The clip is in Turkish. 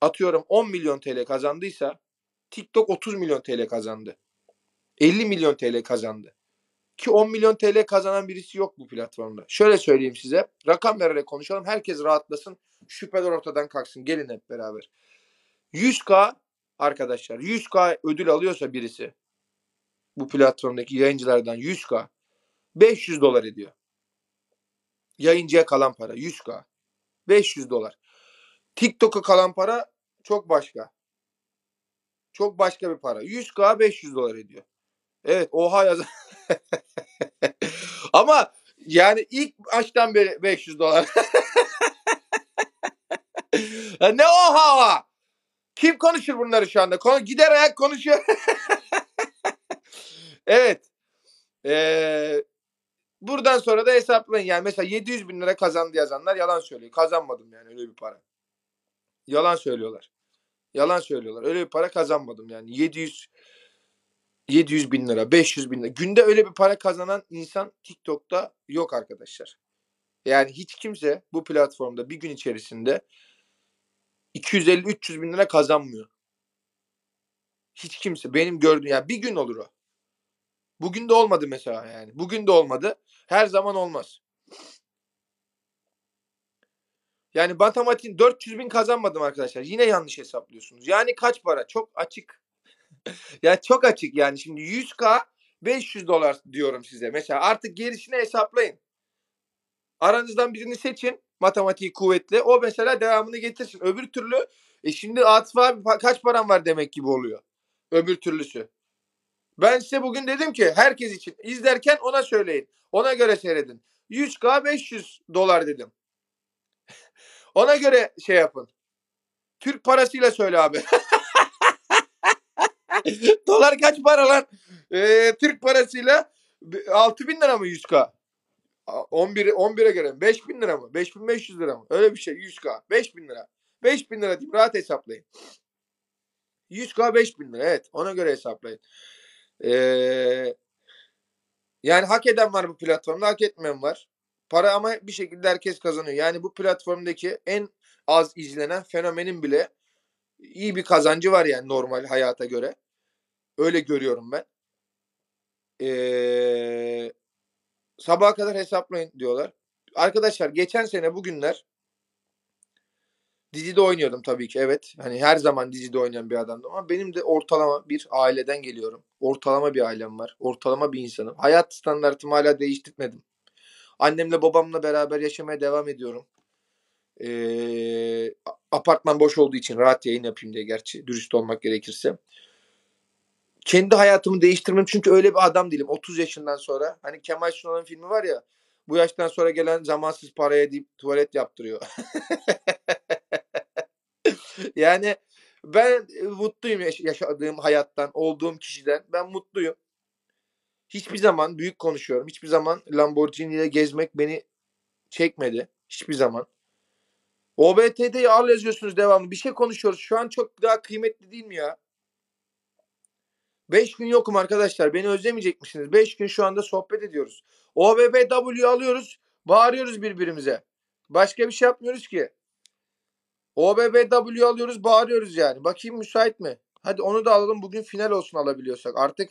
atıyorum 10 milyon TL kazandıysa TikTok 30 milyon TL kazandı. 50 milyon TL kazandı. Ki 10 milyon TL kazanan birisi yok bu platformda. Şöyle söyleyeyim size. Rakam vererek konuşalım. Herkes rahatlasın. Şüpheler ortadan kalksın. Gelin hep beraber. 100K arkadaşlar 100K ödül alıyorsa birisi bu platformdaki yayıncılardan 100K 500 dolar ediyor. Yayıncıya kalan para 100K 500 dolar. TikTok'a kalan para çok başka. Çok başka bir para. 100k 500 dolar ediyor. Evet oha yaz. Ama yani ilk baştan beri 500 dolar. ne oha Kim konuşur bunları şu anda? Konu gider ayak konuşuyor. evet. Ee, buradan sonra da hesaplayın. Yani mesela 700 bin lira kazandı yazanlar yalan söylüyor. Kazanmadım yani öyle bir para. Yalan söylüyorlar. Yalan söylüyorlar. Öyle bir para kazanmadım yani. 700 700 bin lira, 500 bin lira. Günde öyle bir para kazanan insan TikTok'ta yok arkadaşlar. Yani hiç kimse bu platformda bir gün içerisinde 250-300 bin lira kazanmıyor. Hiç kimse. Benim gördüğüm yani bir gün olur o. Bugün de olmadı mesela yani. Bugün de olmadı. Her zaman olmaz. Yani matematiğin 400 bin kazanmadım arkadaşlar. Yine yanlış hesaplıyorsunuz. Yani kaç para? Çok açık. ya çok açık yani. Şimdi 100k 500 dolar diyorum size. Mesela artık gerisini hesaplayın. Aranızdan birini seçin. Matematiği kuvvetli. O mesela devamını getirsin. Öbür türlü e şimdi Atıf abi kaç param var demek gibi oluyor. Öbür türlüsü. Ben size bugün dedim ki herkes için izlerken ona söyleyin. Ona göre seyredin. 100k 500 dolar dedim. Ona göre şey yapın. Türk parasıyla söyle abi. Dolar kaç para lan? Ee, Türk parasıyla 6 bin lira mı 100k? 11 11'e göre 5 bin lira mı? 5500 lira mı? Öyle bir şey 100k. 5 bin lira. 5 bin lira diyeyim rahat hesaplayın. 100k 5 bin lira evet ona göre hesaplayın. Ee, yani hak eden var bu platformda hak etmeyen var. Para ama bir şekilde herkes kazanıyor. Yani bu platformdaki en az izlenen fenomenin bile iyi bir kazancı var yani normal hayata göre. Öyle görüyorum ben. Ee, sabaha kadar hesaplayın diyorlar. Arkadaşlar geçen sene bugünler dizide oynuyordum tabii ki evet. Hani her zaman dizide oynayan bir adamdım ama benim de ortalama bir aileden geliyorum. Ortalama bir ailem var. Ortalama bir insanım. Hayat standartımı hala değiştirmedim. Annemle babamla beraber yaşamaya devam ediyorum. Ee, apartman boş olduğu için rahat yayın yapayım diye gerçi dürüst olmak gerekirse. Kendi hayatımı değiştirmem çünkü öyle bir adam değilim. 30 yaşından sonra hani Kemal Sunal'ın filmi var ya bu yaştan sonra gelen zamansız paraya deyip tuvalet yaptırıyor. yani ben e, mutluyum yaşadığım hayattan, olduğum kişiden. Ben mutluyum hiçbir zaman büyük konuşuyorum. Hiçbir zaman Lamborghini ile gezmek beni çekmedi. Hiçbir zaman. OBT'de al yazıyorsunuz devamlı. Bir şey konuşuyoruz. Şu an çok daha kıymetli değil mi ya? Beş gün yokum arkadaşlar. Beni özlemeyecek misiniz? Beş gün şu anda sohbet ediyoruz. OBBW alıyoruz. Bağırıyoruz birbirimize. Başka bir şey yapmıyoruz ki. OBBW alıyoruz. Bağırıyoruz yani. Bakayım müsait mi? Hadi onu da alalım. Bugün final olsun alabiliyorsak. Artık